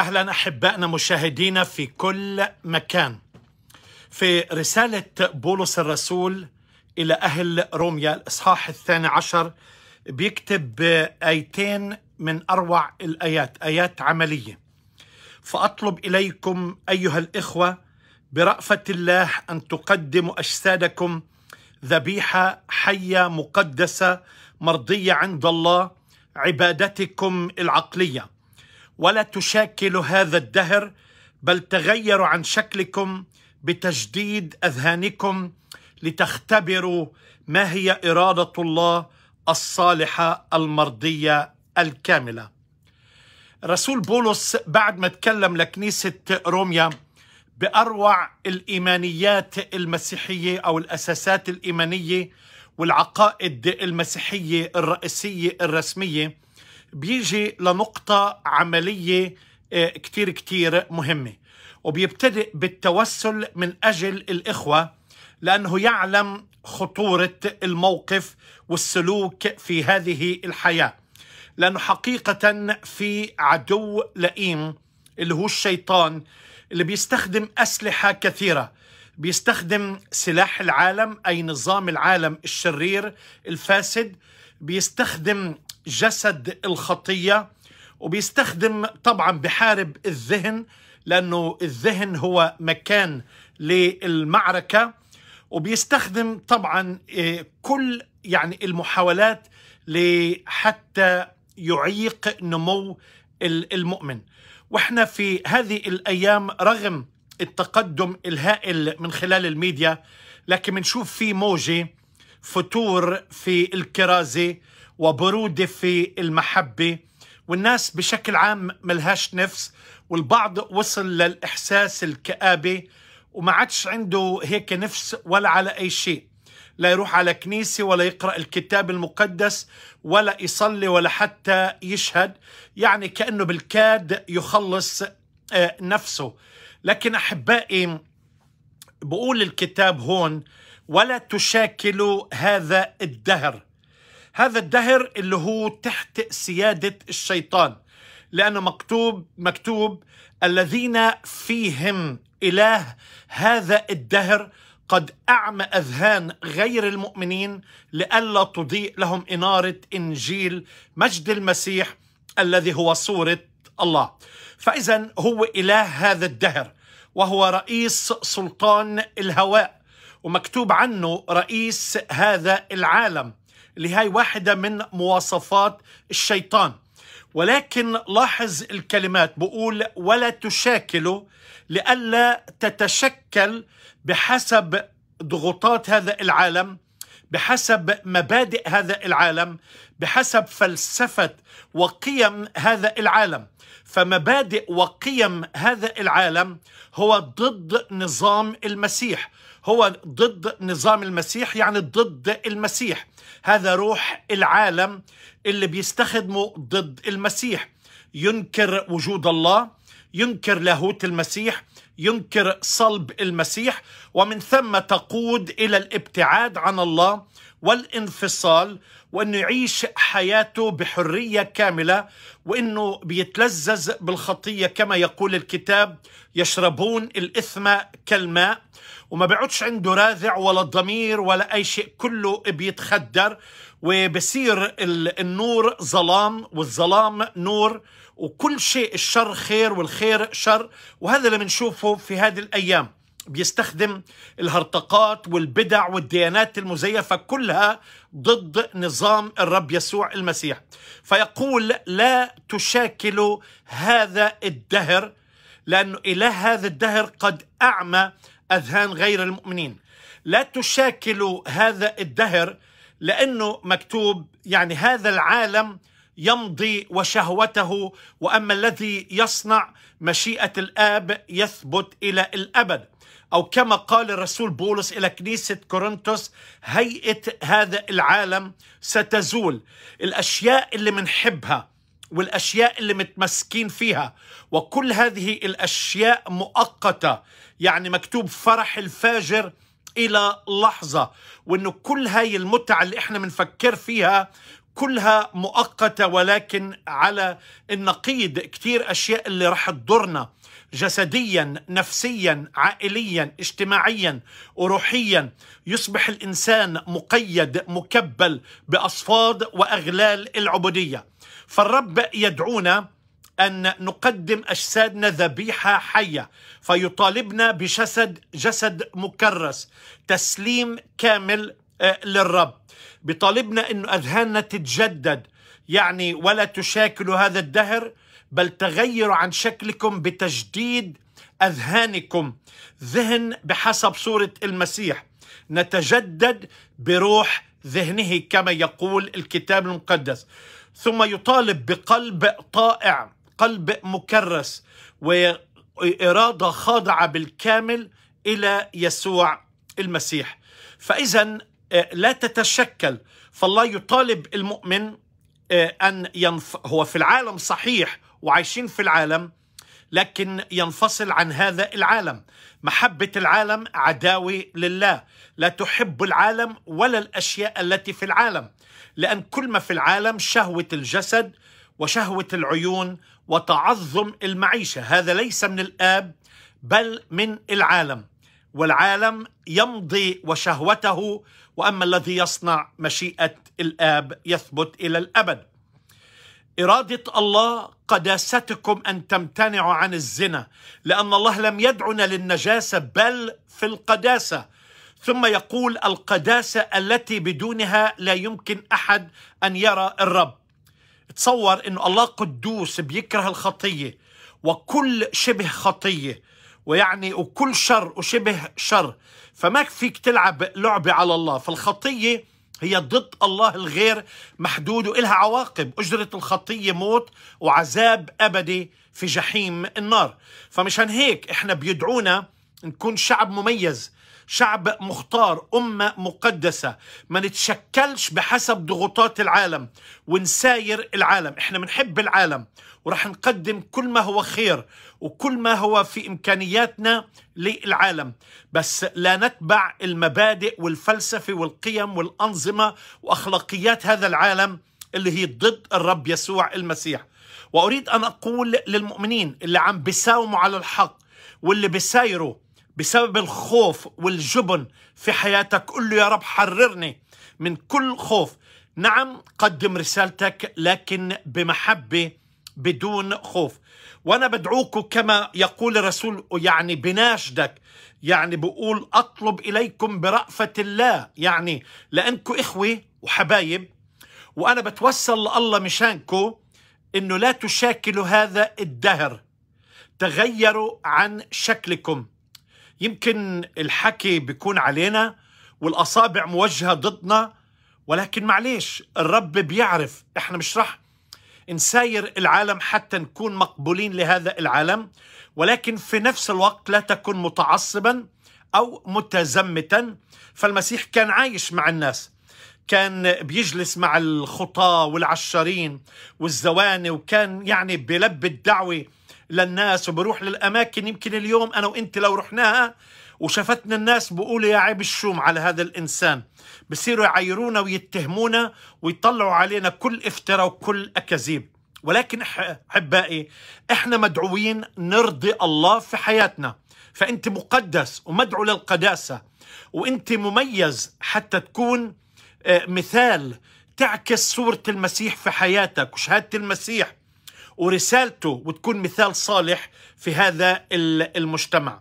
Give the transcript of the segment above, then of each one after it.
اهلا احبائنا مشاهدينا في كل مكان. في رساله بولس الرسول الى اهل روميا الاصحاح الثاني عشر بيكتب ايتين من اروع الايات، ايات عمليه. فاطلب اليكم ايها الاخوه برافه الله ان تقدموا اجسادكم ذبيحه حيه مقدسه مرضيه عند الله عبادتكم العقليه. ولا تشاكل هذا الدهر بل تغيروا عن شكلكم بتجديد اذهانكم لتختبروا ما هي اراده الله الصالحه المرضيه الكامله. رسول بولس بعد ما تكلم لكنيسه روميا باروع الايمانيات المسيحيه او الاساسات الايمانيه والعقائد المسيحيه الرئيسيه الرسميه بيجي لنقطة عملية آه، كتير كتير مهمة وبيبتدئ بالتوسل من أجل الإخوة لأنه يعلم خطورة الموقف والسلوك في هذه الحياة لأنه حقيقة في عدو لئيم اللي هو الشيطان اللي بيستخدم أسلحة كثيرة بيستخدم سلاح العالم أي نظام العالم الشرير الفاسد بيستخدم جسد الخطيه وبيستخدم طبعا بحارب الذهن لانه الذهن هو مكان للمعركه وبيستخدم طبعا آه، كل يعني المحاولات لحتى يعيق نمو المؤمن واحنا في هذه الايام رغم التقدم الهائل من خلال الميديا لكن بنشوف في موجه فتور في الكرازة وبرودة في المحبة والناس بشكل عام ملهاش نفس والبعض وصل للإحساس الكآبة وما عادش عنده هيك نفس ولا على أي شيء لا يروح على كنيسة ولا يقرأ الكتاب المقدس ولا يصلي ولا حتى يشهد يعني كأنه بالكاد يخلص آه، نفسه لكن أحبائي بقول الكتاب هون ولا تشاكل هذا الدهر هذا الدهر اللي هو تحت سيادة الشيطان لأنه مكتوب مكتوب الذين فيهم إله هذا الدهر قد أعمى أذهان غير المؤمنين لئلا تضيء لهم إنارة إنجيل مجد المسيح الذي هو صورة الله فإذا هو إله هذا الدهر وهو رئيس سلطان الهواء ومكتوب عنه رئيس هذا العالم اللي هاي واحدة من مواصفات الشيطان ولكن لاحظ الكلمات بقول ولا تشاكله لئلا تتشكل بحسب ضغوطات هذا العالم بحسب مبادئ هذا العالم بحسب فلسفه وقيم هذا العالم فمبادئ وقيم هذا العالم هو ضد نظام المسيح هو ضد نظام المسيح يعني ضد المسيح هذا روح العالم اللي بيستخدمه ضد المسيح ينكر وجود الله ينكر لاهوت المسيح ينكر صلب المسيح ومن ثم تقود الى الابتعاد عن الله والانفصال وانه يعيش حياته بحريه كامله وانه بيتلذذ بالخطيه كما يقول الكتاب يشربون الاثم كالماء وما بيعودش عنده راذع ولا ضمير ولا اي شيء كله بيتخدر وبصير النور ظلام والظلام نور وكل شيء الشر خير والخير شر وهذا اللي بنشوفه في هذه الأيام بيستخدم الهرطقات والبدع والديانات المزيفة كلها ضد نظام الرب يسوع المسيح فيقول لا تشاكلوا هذا الدهر لأن إله هذا الدهر قد أعمى أذهان غير المؤمنين لا تشاكلوا هذا الدهر لأنه مكتوب يعني هذا العالم يمضي وشهوته واما الذي يصنع مشيئه الاب يثبت الى الابد او كما قال الرسول بولس الى كنيسه كورنثوس هيئه هذا العالم ستزول الاشياء اللي منحبها والاشياء اللي متمسكين فيها وكل هذه الاشياء مؤقته يعني مكتوب فرح الفاجر الى لحظه وانه كل هاي المتعه اللي احنا بنفكر فيها كلها مؤقتة ولكن على النقيض كتير أشياء اللي رح تضرنا جسديا نفسيا عائليا اجتماعيا وروحيا يصبح الإنسان مقيد مكبل بأصفاد وأغلال العبودية فالرب يدعونا أن نقدم أجسادنا ذبيحة حية فيطالبنا بجسد جسد مكرس تسليم كامل آه، للرب بيطالبنا أن أذهاننا تتجدد يعني ولا تشاكلوا هذا الدهر بل تغيروا عن شكلكم بتجديد أذهانكم ذهن بحسب صورة المسيح نتجدد بروح ذهنه كما يقول الكتاب المقدس ثم يطالب بقلب طائع قلب مكرس وإرادة خاضعة بالكامل إلى يسوع المسيح فإذا آه، لا تتشكل فالله يطالب المؤمن آه، أن ينف... هو في العالم صحيح وعايشين في العالم لكن ينفصل عن هذا العالم محبة العالم عداوة لله لا تحب العالم ولا الأشياء التي في العالم لأن كل ما في العالم شهوة الجسد وشهوة العيون وتعظم المعيشة هذا ليس من الآب بل من العالم والعالم يمضي وشهوته واما الذي يصنع مشيئه الاب يثبت الى الابد اراده الله قداستكم ان تمتنعوا عن الزنا لان الله لم يدعنا للنجاسه بل في القداسه ثم يقول القداسه التي بدونها لا يمكن احد ان يرى الرب تصور انه الله قدوس بيكره الخطيه وكل شبه خطيه ويعني وكل شر وشبه شر فما فيك تلعب لعبة على الله فالخطية هي ضد الله الغير محدود وإلها عواقب أجرة الخطية موت وعذاب أبدي في جحيم النار فمشان هيك إحنا بيدعونا نكون شعب مميز شعب مختار أمة مقدسة ما نتشكلش بحسب ضغوطات العالم ونساير العالم احنا بنحب العالم ورح نقدم كل ما هو خير وكل ما هو في إمكانياتنا للعالم بس لا نتبع المبادئ والفلسفة والقيم والأنظمة وأخلاقيات هذا العالم اللي هي ضد الرب يسوع المسيح وأريد أن أقول للمؤمنين اللي عم بيساوموا على الحق واللي بيسايروا بسبب الخوف والجبن في حياتك قل له يا رب حررني من كل خوف نعم قدم رسالتك لكن بمحبه بدون خوف وانا بدعوكم كما يقول الرسول يعني بناشدك يعني بقول اطلب اليكم برأفة الله يعني لانكم اخوه وحبايب وانا بتوسل لله مشانكم انه لا تشاكلوا هذا الدهر تغيروا عن شكلكم يمكن الحكي بيكون علينا والأصابع موجهة ضدنا ولكن معليش الرب بيعرف احنا مش رح نساير العالم حتى نكون مقبولين لهذا العالم ولكن في نفس الوقت لا تكن متعصبا أو متزمتا فالمسيح كان عايش مع الناس كان بيجلس مع الخطاة والعشارين والزواني وكان يعني بيلبي الدعوة للناس وبروح للأماكن يمكن اليوم أنا وإنت لو رحناها وشفتنا الناس بقولوا يا عيب الشوم على هذا الإنسان بصيروا يعيرونا ويتهمونا ويطلعوا علينا كل افتراء وكل أكاذيب ولكن احبائي احنا مدعوين نرضي الله في حياتنا فانت مقدس ومدعو للقداسه وانت مميز حتى تكون آه، مثال تعكس صوره المسيح في حياتك وشهاده المسيح ورسالته وتكون مثال صالح في هذا المجتمع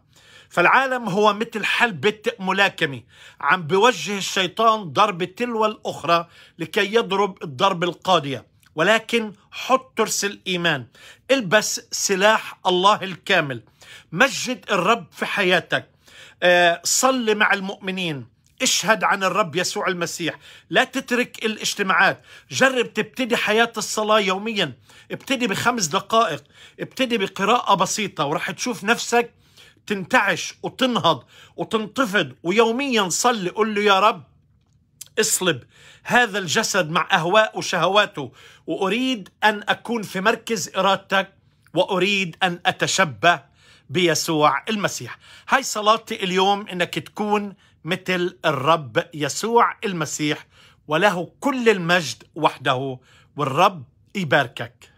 فالعالم هو مثل حلبة ملاكمة عم بوجه الشيطان ضربة تلو الأخرى لكي يضرب الضربة القاضية ولكن حط ترس الإيمان البس سلاح الله الكامل مجد الرب في حياتك آه، صل مع المؤمنين اشهد عن الرب يسوع المسيح لا تترك الاجتماعات جرب تبتدي حياة الصلاة يوميا ابتدي بخمس دقائق ابتدي بقراءة بسيطة ورح تشوف نفسك تنتعش وتنهض وتنتفض ويوميا صلي قل له يا رب اصلب هذا الجسد مع أهواء وشهواته وأريد أن أكون في مركز إرادتك وأريد أن أتشبه بيسوع المسيح هاي صلاتي اليوم أنك تكون مثل الرب يسوع المسيح وله كل المجد وحده والرب يباركك